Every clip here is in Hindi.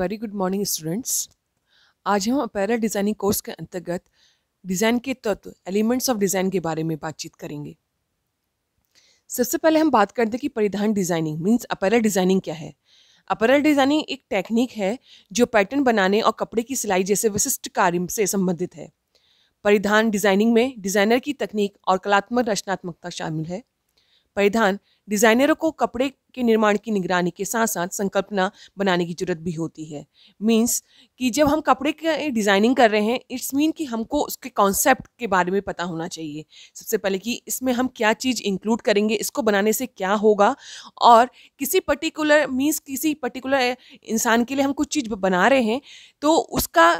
वेरी गुड मॉर्निंग स्टूडेंट्स आज हम अपैरल डिज़ाइनिंग कोर्स के अंतर्गत डिज़ाइन के तत्व एलिमेंट्स ऑफ डिज़ाइन के बारे में बातचीत करेंगे सबसे पहले हम बात करते हैं कि परिधान डिज़ाइनिंग मीन्स अपैरल डिज़ाइनिंग क्या है अपैरल डिज़ाइनिंग एक टेक्निक है जो पैटर्न बनाने और कपड़े की सिलाई जैसे विशिष्ट कार्य से संबंधित है परिधान डिज़ाइनिंग में डिज़ाइनर की तकनीक और कलात्मक रचनात्मकता शामिल है परिधान डिज़ाइनरों को कपड़े के निर्माण की निगरानी के साथ साथ संकल्पना बनाने की जरूरत भी होती है मीन्स कि जब हम कपड़े की डिज़ाइनिंग कर रहे हैं इट्स मीन कि हमको उसके कॉन्सेप्ट के बारे में पता होना चाहिए सबसे पहले कि इसमें हम क्या चीज़ इंक्लूड करेंगे इसको बनाने से क्या होगा और किसी पर्टिकुलर मीन्स किसी पर्टिकुलर इंसान के लिए हम कुछ चीज़ बना रहे हैं तो उसका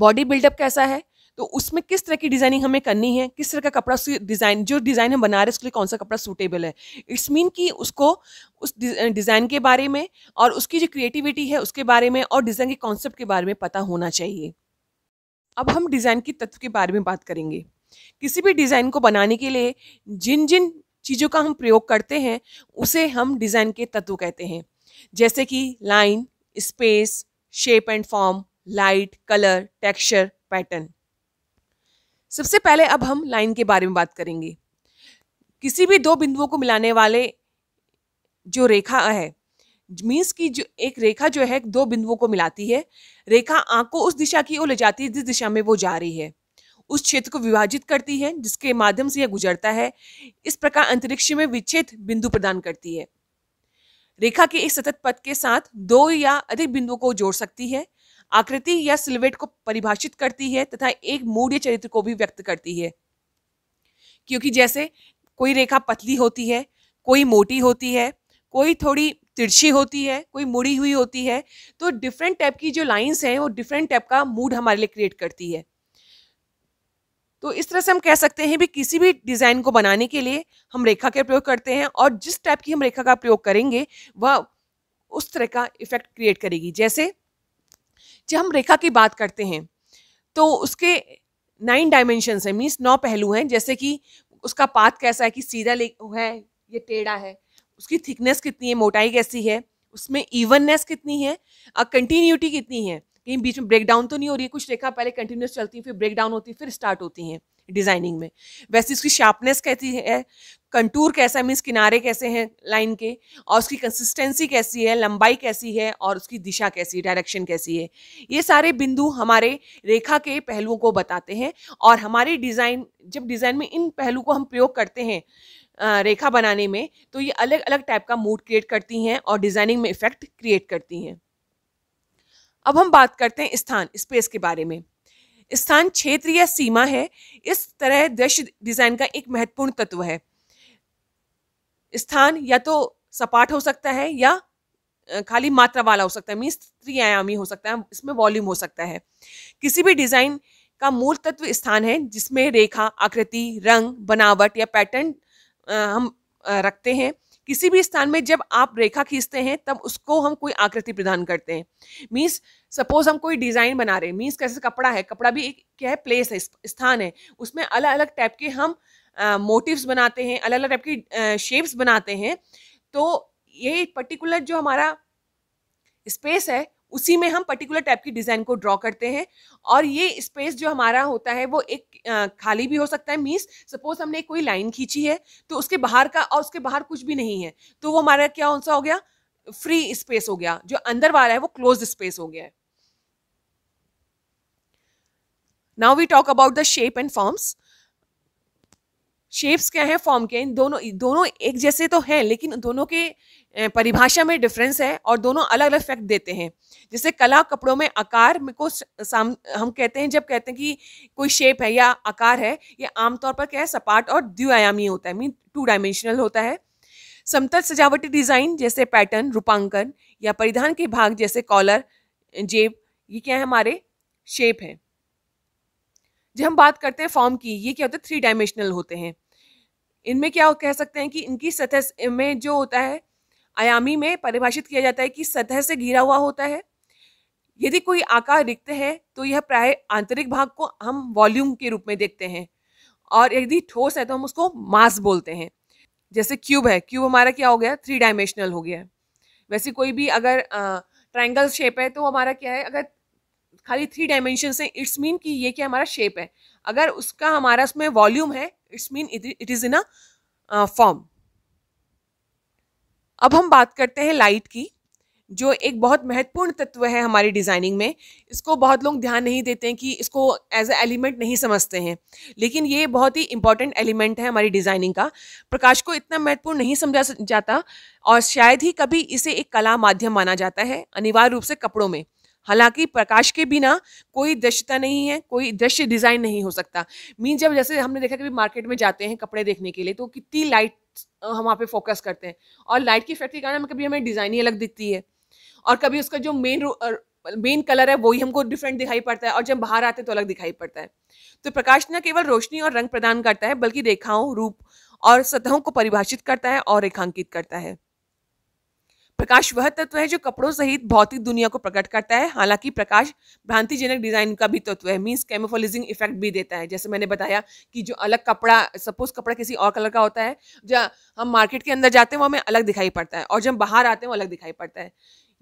बॉडी बिल्डअप कैसा है तो उसमें किस तरह की डिज़ाइनिंग हमें करनी है किस तरह का कपड़ा डिज़ाइन जो डिज़ाइन हम बना रहे हैं उसके लिए कौन सा कपड़ा सूटेबल है इट्स मीन कि उसको उस डिज़ाइन के बारे में और उसकी जो क्रिएटिविटी है उसके बारे में और डिज़ाइन के कॉन्सेप्ट के बारे में पता होना चाहिए अब हम डिज़ाइन के तत्व के बारे में बात करेंगे किसी भी डिज़ाइन को बनाने के लिए जिन जिन चीज़ों का हम प्रयोग करते हैं उसे हम डिज़ाइन के तत्व कहते हैं जैसे कि line space shape and form light colour texture pattern सबसे पहले अब हम लाइन के बारे में बात करेंगे किसी भी दो बिंदुओं को मिलाने वाले जो रेखा है मीन्स की जो एक रेखा जो है दो बिंदुओं को मिलाती है रेखा आँख को उस दिशा की ओर ले जाती है जिस दिशा में वो जा रही है उस क्षेत्र को विभाजित करती है जिसके माध्यम से यह गुजरता है इस प्रकार अंतरिक्ष में विच्छेद बिंदु प्रदान करती है रेखा के एक सतत पथ के साथ दो या अधिक बिंदुओं को जोड़ सकती है आकृति या सिलवेट को परिभाषित करती है तथा एक मूड या चरित्र को भी व्यक्त करती है क्योंकि जैसे कोई रेखा पतली होती है कोई मोटी होती है कोई थोड़ी तिरछी होती है कोई मुड़ी हुई होती है तो डिफरेंट टाइप की जो लाइंस हैं वो डिफरेंट टाइप का मूड हमारे लिए क्रिएट करती है तो इस तरह से हम कह सकते हैं भी किसी भी डिज़ाइन को बनाने के लिए हम रेखा का प्रयोग करते हैं और जिस टाइप की हम रेखा का प्रयोग करेंगे वह उस तरह का इफेक्ट क्रिएट करेगी जैसे जब हम रेखा की बात करते हैं तो उसके नाइन डायमेंशंस हैं मीन्स नौ पहलू हैं जैसे कि उसका पात कैसा है कि सीधा ले है ये टेढ़ा है उसकी थिकनेस कितनी है मोटाई कैसी है उसमें इवननेस कितनी है और कंटिन्यूटी कितनी है कहीं बीच में ब्रेक डाउन तो नहीं हो रही है कुछ रेखा पहले कंटिन्यूस चलती है फिर ब्रेक डाउन होती है फिर स्टार्ट होती हैं डिज़ाइनिंग में वैसे इसकी शार्पनेस कहती है कंटूर कैसा है मीन्स किनारे कैसे हैं लाइन के और उसकी कंसिस्टेंसी कैसी है लंबाई कैसी है और उसकी दिशा कैसी है डायरेक्शन कैसी है ये सारे बिंदु हमारे रेखा के पहलुओं को बताते हैं और हमारे डिज़ाइन जब डिज़ाइन में इन पहलू को हम प्रयोग करते हैं रेखा बनाने में तो ये अलग अलग टाइप का मूड क्रिएट करती हैं और डिज़ाइनिंग में इफेक्ट क्रिएट करती हैं अब हम बात करते हैं स्थान स्पेस के बारे में स्थान क्षेत्र या सीमा है इस तरह दृश्य डिज़ाइन का एक महत्वपूर्ण तत्व है स्थान या तो सपाट हो सकता है या खाली मात्रा वाला हो सकता है मीन्स त्रियायामी हो सकता है इसमें वॉल्यूम हो सकता है किसी भी डिज़ाइन का मूल तत्व स्थान है जिसमें रेखा आकृति रंग बनावट या पैटर्न हम रखते हैं किसी भी स्थान में जब आप रेखा खींचते हैं तब उसको हम कोई आकृति प्रदान करते हैं मीन्स सपोज हम कोई डिज़ाइन बना रहे हैं मीन्स कैसे कपड़ा है कपड़ा भी एक क्या है प्लेस है स्थान है उसमें अलग अलग टाइप के हम मोटिव्स बनाते हैं अलग अलग टाइप की शेप्स बनाते हैं तो ये पर्टिकुलर जो हमारा स्पेस है उसी में हम पर्टिकुलर टाइप की डिज़ाइन को ड्रॉ करते हैं और ये स्पेस जो हमारा होता है वो एक खाली भी हो सकता है मीन्स सपोज हमने कोई लाइन खींची है तो उसके बाहर का और उसके बाहर कुछ भी नहीं है तो वो हमारा क्या कौन सा हो गया फ्री स्पेस हो गया जो अंदर वाला है वो क्लोज स्पेस हो गया है now we talk about the shape and forms shapes क्या है फॉर्म के इन दोनों दोनों एक जैसे तो हैं लेकिन दोनों के परिभाषा में डिफरेंस है और दोनों अलग अलग इफेक्ट देते हैं जैसे कला कपड़ों में आकार को साम हम कहते हैं जब कहते हैं कि कोई शेप है या आकार है ये आमतौर पर क्या है सपाट और द्विआयामी होता है मीन टू डायमेंशनल होता है समतल सजावटी डिज़ाइन जैसे पैटर्न रूपांकन या परिधान के भाग जैसे कॉलर जेब ये क्या है हमारे शेप हैं जब हम बात करते हैं फॉर्म की ये क्या होते हैं थ्री डायमेंशनल होते हैं इनमें क्या कह सकते हैं कि इनकी सतह में जो होता है आयामी में परिभाषित किया जाता है कि सतह से घिरा हुआ होता है यदि कोई आकार रिक्त है तो यह प्राय आंतरिक भाग को हम वॉल्यूम के रूप में देखते हैं और यदि ठोस है तो हम उसको मास बोलते हैं जैसे क्यूब है क्यूब हमारा क्या हो गया थ्री डायमेंशनल हो गया वैसे कोई भी अगर ट्राइंगल शेप है तो हमारा क्या है अगर खाली थ्री डायमेंशन है इट्स मीन कि ये क्या हमारा शेप है अगर उसका हमारा उसमें वॉल्यूम है it's mean it is in a form अब हम बात करते हैं लाइट की जो एक बहुत महत्वपूर्ण तत्व है हमारी डिज़ाइनिंग में इसको बहुत लोग ध्यान नहीं देते हैं कि इसको एज ए एलिमेंट नहीं समझते हैं लेकिन ये बहुत ही इंपॉर्टेंट एलिमेंट है हमारी डिज़ाइनिंग का प्रकाश को इतना महत्वपूर्ण नहीं समझा जाता और शायद ही कभी इसे एक कला माध्यम माना जाता है अनिवार्य रूप से कपड़ों में हालांकि प्रकाश के बिना कोई दृश्यता नहीं है कोई दृश्य डिज़ाइन नहीं हो सकता मीन जब जैसे हमने देखा कभी मार्केट में जाते हैं कपड़े देखने के लिए तो कितनी लाइट हम वहाँ पे फोकस करते हैं और लाइट की इफेक्ट के कारण कभी हमें डिज़ाइन ही अलग दिखती है और कभी उसका जो मेन मेन कलर है वही हमको डिफरेंट दिखाई पड़ता है और जब बाहर आते हैं तो अलग दिखाई पड़ता है तो प्रकाश न केवल रोशनी और रंग प्रदान करता है बल्कि रेखाओं रूप और सतहों को परिभाषित करता है और रेखांकित करता है प्रकाश वह तत्व है जो कपड़ों सहित भौतिक दुनिया को प्रकट करता है हालांकि प्रकाश भ्रांतिजनक डिजाइन का भी तत्व है मीन्स कैमोफोलिजिंग इफेक्ट भी देता है जैसे मैंने बताया कि जो अलग कपड़ा सपोज कपड़ा किसी और कलर का होता है जब हम मार्केट के अंदर जाते हैं वो हमें अलग दिखाई पड़ता है और जब बाहर आते हैं वो अलग दिखाई पड़ता है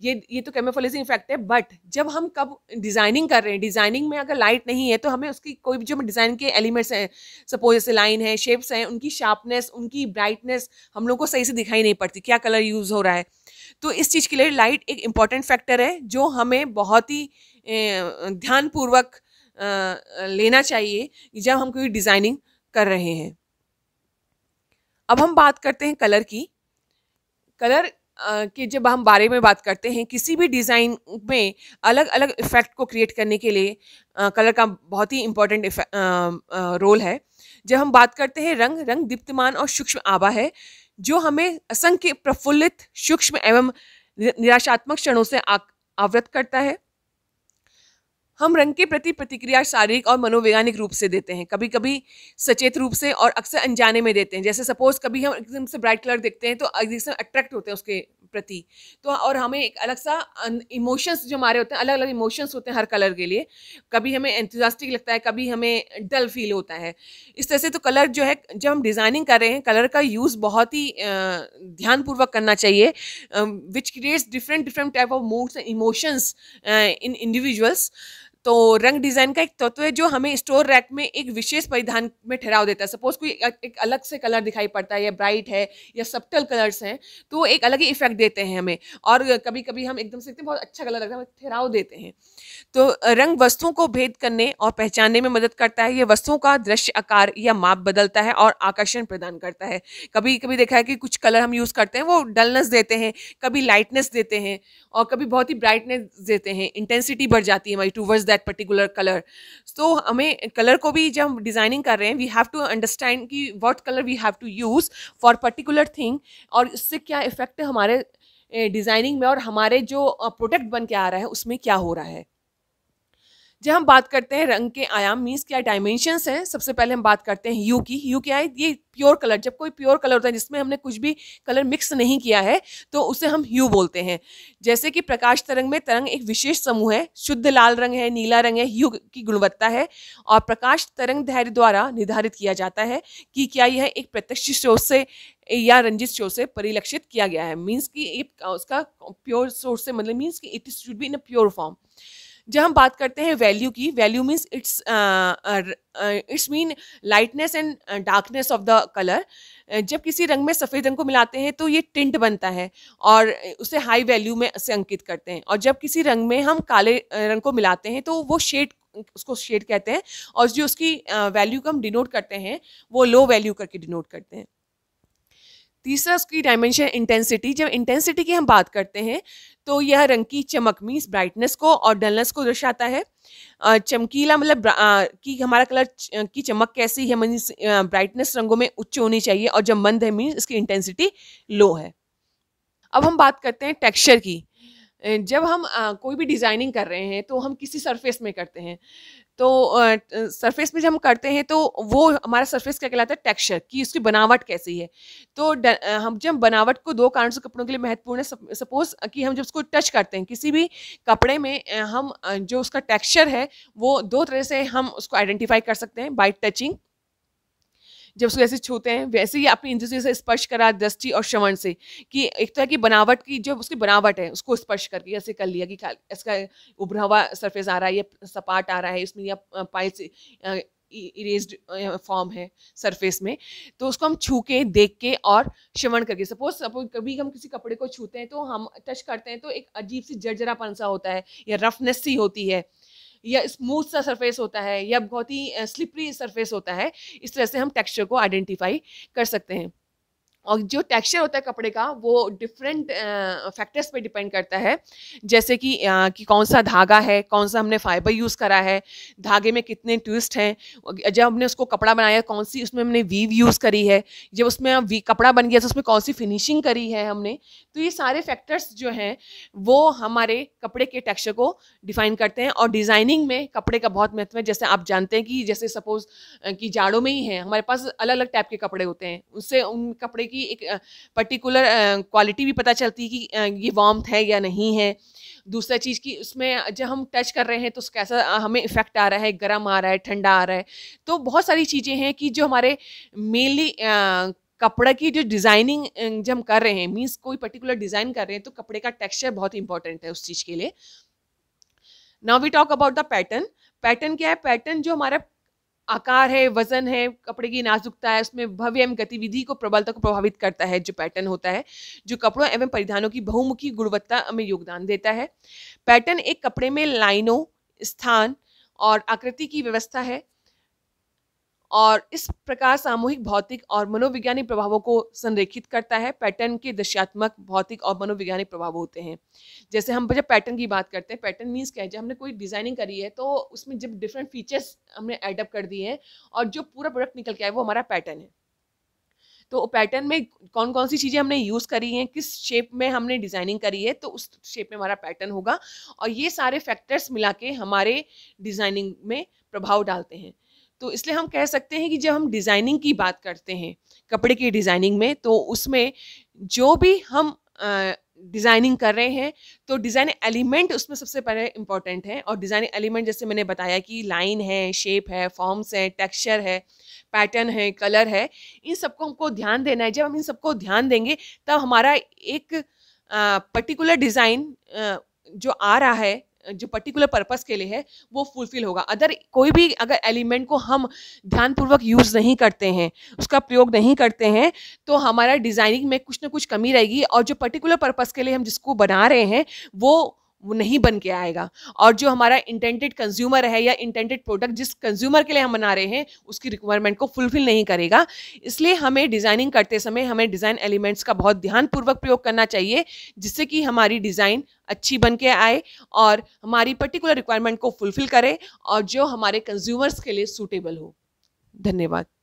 ये ये तो केमोफोलिजिंग इफेक्ट है बट जब हम कब डिज़ाइनिंग कर रहे हैं डिज़ाइनिंग में अगर लाइट नहीं है तो हमें उसकी कोई भी जो डिज़ाइन के एलिमेंट्स हैं सपोज जैसे लाइन है शेप्स हैं उनकी शार्पनेस उनकी ब्राइटनेस हम लोग को सही से दिखाई नहीं पड़ती क्या कलर यूज़ हो रहा है तो इस चीज़ के लिए लाइट एक इम्पॉर्टेंट फैक्टर है जो हमें बहुत ही ध्यानपूर्वक लेना चाहिए जब हम कोई डिज़ाइनिंग कर रहे हैं अब हम बात करते हैं कलर की कलर कि जब हम बारे में बात करते हैं किसी भी डिज़ाइन में अलग अलग इफ़ेक्ट को क्रिएट करने के लिए आ, कलर का बहुत ही इम्पोर्टेंट रोल है जब हम बात करते हैं रंग रंग दीप्तमान और सूक्ष्म आभा है जो हमें असंख्य प्रफुल्लित सूक्ष्म एवं निराशात्मक क्षणों से आवृत करता है हम रंग के प्रति प्रतिक्रिया शारीरिक और मनोवैज्ञानिक रूप से देते हैं कभी कभी सचेत रूप से और अक्सर अनजाने में देते हैं जैसे सपोज कभी हम एकदम से ब्राइट कलर देखते हैं तो एकदम अट्रैक्ट होते हैं उसके प्रति तो और हमें एक अलग सा इमोशंस जो हमारे होते हैं अलग अलग इमोशंस होते हैं हर कलर के लिए कभी हमें एंथुजास्टिक लगता है कभी हमें डल फील होता है इस तरह से तो कलर जो है जब हम डिज़ाइनिंग कर रहे हैं कलर का यूज़ बहुत ही ध्यानपूर्वक करना चाहिए which creates different different type of moods and emotions in individuals तो रंग डिज़ाइन का एक तत्व है जो हमें स्टोर रैक में एक विशेष परिधान में ठहराव देता है सपोज कोई एक अलग से कलर दिखाई पड़ता है या ब्राइट है या सप्टल कलर्स हैं तो एक अलग ही इफेक्ट देते हैं हमें और कभी कभी हम एकदम से हैं बहुत अच्छा कलर लगता है हमें ठहराव देते हैं तो रंग वस्तुओं को भेद करने और पहचानने में मदद करता है ये वस्तुओं का दृश्य आकार या माप बदलता है और आकर्षण प्रदान करता है कभी कभी देखा है कि कुछ कलर हम यूज़ करते हैं वो डलनेस देते हैं कभी लाइटनेस देते हैं और कभी बहुत ही ब्राइटनेस देते हैं इंटेंसिटी बढ़ जाती है हमारी towards that particular colour so हमें कलर को भी जब हम डिज़ाइनिंग कर रहे हैं वी हैव टू अंडरस्टैंड कि what colour we have to use for particular thing और इससे क्या इफ़ेक्ट हमारे डिज़ाइनिंग eh, में और हमारे जो प्रोडक्ट बन के आ रहा है उसमें क्या हो रहा है जब हम बात करते हैं रंग के आयाम मीन्स क्या डायमेंशंस हैं सबसे पहले हम बात करते हैं यू की यू क्या है ये प्योर कलर जब कोई प्योर कलर होता है जिसमें हमने कुछ भी कलर मिक्स नहीं किया है तो उसे हम यू बोलते हैं जैसे कि प्रकाश तरंग में तरंग एक विशेष समूह है शुद्ध लाल रंग है नीला रंग है यू की गुणवत्ता है और प्रकाश तरंग धैर्य द्वारा निर्धारित किया जाता है कि क्या यह एक प्रत्यक्ष स्रोत से या रंजित स्रोत से परिलक्षित किया गया है मीन्स की उसका प्योर सोर्स से मतलब मीन्स कि it is should be in a pure form जब हम बात करते हैं वैल्यू की value means it's it's mean lightness and darkness of the colour जब किसी रंग में सफ़ेद रंग को मिलाते हैं तो ये टिंट बनता है और उसे हाई वैल्यू में से अंकित करते हैं और जब किसी रंग में हम काले uh, रंग को मिलाते हैं तो वो शेड उसको शेड कहते हैं और जो उसकी वैल्यू uh, को हम डिनोट करते हैं वो लो वैल्यू करके डिनोट करते हैं तीसरा उसकी डायमेंशन इंटेंसिटी जब इंटेंसिटी की हम बात करते हैं तो यह रंग की चमक मीन्स ब्राइटनेस को और डलनेस को दर्शाता है चमकीला मतलब कि हमारा कलर की चमक कैसी है मीन्स ब्राइटनेस रंगों में उच्च होनी चाहिए और जब मंद है मीन्स इसकी इंटेंसिटी लो है अब हम बात करते हैं टेक्सचर की जब हम कोई भी डिज़ाइनिंग कर रहे हैं तो हम किसी सरफेस में करते हैं तो सरफेस में जब हम करते हैं तो वो हमारा सरफेस क्या कहलाता है टेक्सचर कि उसकी बनावट कैसी है तो हम जब बनावट को दो कारण से कपड़ों के लिए महत्वपूर्ण है सपोज कि हम जब उसको टच करते हैं किसी भी कपड़े में हम जो उसका टेक्सचर है वो दो तरह से हम उसको आइडेंटिफाई कर सकते हैं बाई टचिंग जब उसको ऐसे छूते हैं वैसे ही अपनी इंद्रियों से स्पर्श करा दृष्टि और श्रवण से कि एक तरह की बनावट की जो उसकी बनावट है उसको स्पर्श करके ऐसे कर लिया कि इसका उभरा हुआ सरफेस आ रहा है या सपाट आ रहा है इसमें या पाइल इरेज्ड फॉर्म है सरफेस में तो उसको हम छू के देख के और श्रवण करके सपोज सपोज कभी हम किसी कपड़े को छूते हैं तो हम टच करते हैं तो एक अजीब सी जर्जरापन सा होता है या रफनेस सी होती है या स्मूथ सा सरफेस होता है या बहुत ही स्लिपरी सरफेस होता है इस तरह से हम टेक्सचर को आइडेंटिफाई कर सकते हैं और जो टेक्सचर होता है कपड़े का वो डिफरेंट फैक्टर्स पे डिपेंड करता है जैसे कि आ, कि कौन सा धागा है कौन सा हमने फाइबर यूज़ करा है धागे में कितने ट्विस्ट हैं जब हमने उसको कपड़ा बनाया कौन सी उसमें हमने वीव यूज़ करी है जब उसमें वी कपड़ा बन गया तो उसमें कौन सी फिनिशिंग करी है हमने तो ये सारे फैक्टर्स जो हैं वो हमारे कपड़े के टेक्सचर को डिफाइन करते हैं और डिज़ाइनिंग में कपड़े का बहुत महत्व है जैसे आप जानते हैं कि जैसे सपोज़ कि जाड़ों में ही है हमारे पास अलग अलग टाइप के कपड़े होते हैं उससे उन कपड़े की की एक पर्टिकुलर क्वालिटी भी पता चलती है कि ये वार्म है या नहीं है दूसरा चीज़ कि उसमें जब हम टच कर रहे हैं तो कैसा हमें इफ़ेक्ट आ रहा है गर्म आ रहा है ठंडा आ रहा है तो बहुत सारी चीज़ें हैं कि जो हमारे मेनली कपड़ा की जो डिज़ाइनिंग जब हम कर रहे हैं मीन्स कोई पर्टिकुलर डिज़ाइन कर रहे हैं तो कपड़े का टेक्सचर बहुत इंपॉर्टेंट है उस चीज़ के लिए now we talk about the pattern pattern क्या है पैटर्न जो हमारा आकार है वजन है कपड़े की नाजुकता है उसमें भव्य एवं गतिविधि को प्रबलता को प्रभावित करता है जो पैटर्न होता है जो कपड़ों एवं परिधानों की बहुमुखी गुणवत्ता में योगदान देता है पैटर्न एक कपड़े में लाइनों स्थान और आकृति की व्यवस्था है और इस प्रकार सामूहिक भौतिक और मनोविज्ञानिक प्रभावों को संरेखित करता है पैटर्न के दृश्यात्मक भौतिक और मनोविज्ञानिक प्रभाव होते हैं जैसे हम जब पैटर्न की बात करते हैं पैटर्न मीन्स क्या है जब हमने कोई डिज़ाइनिंग करी है तो उसमें जब डिफरेंट फीचर्स हमने एडअप कर दिए हैं और जो पूरा प्रोडक्ट निकल के आया वो हमारा पैटर्न है तो पैटर्न में कौन कौन सी चीज़ें हमने यूज़ करी हैं किस शेप में हमने डिज़ाइनिंग करी है तो उस शेप में हमारा पैटर्न होगा और ये सारे फैक्टर्स मिला के हमारे डिज़ाइनिंग में प्रभाव डालते हैं तो इसलिए हम कह सकते हैं कि जब हम डिज़ाइनिंग की बात करते हैं कपड़े की डिज़ाइनिंग में तो उसमें जो भी हम डिज़ाइनिंग कर रहे हैं तो डिज़ाइन एलिमेंट उसमें सबसे पहले इंपॉर्टेंट है और डिज़ाइन एलिमेंट जैसे मैंने बताया कि लाइन है शेप है फॉर्म्स हैं टेक्सचर है पैटर्न है कलर है इन सबको हमको ध्यान देना है जब हम इन सबको ध्यान देंगे तब हमारा एक पर्टिकुलर डिज़ाइन जो आ रहा है जो पर्टिकुलर पर्पस के लिए है वो फुलफिल होगा अदर कोई भी अगर एलिमेंट को हम ध्यानपूर्वक यूज़ नहीं करते हैं उसका प्रयोग नहीं करते हैं तो हमारा डिज़ाइनिंग में कुछ ना कुछ कमी रहेगी और जो पर्टिकुलर पर्पस के लिए हम जिसको बना रहे हैं वो वो नहीं बन के आएगा और जो हमारा इंटेंटेड कंज्यूमर है या इंटेंटेड प्रोडक्ट जिस कंज्यूमर के लिए हम बना रहे हैं उसकी रिक्वायरमेंट को फुलफिल नहीं करेगा इसलिए हमें डिज़ाइनिंग करते समय हमें डिज़ाइन एलिमेंट्स का बहुत ध्यानपूर्वक प्रयोग करना चाहिए जिससे कि हमारी डिज़ाइन अच्छी बन के आए और हमारी पर्टिकुलर रिक्वायरमेंट को फुलफिल करे और जो हमारे कंज्यूमर्स के लिए सूटेबल हो धन्यवाद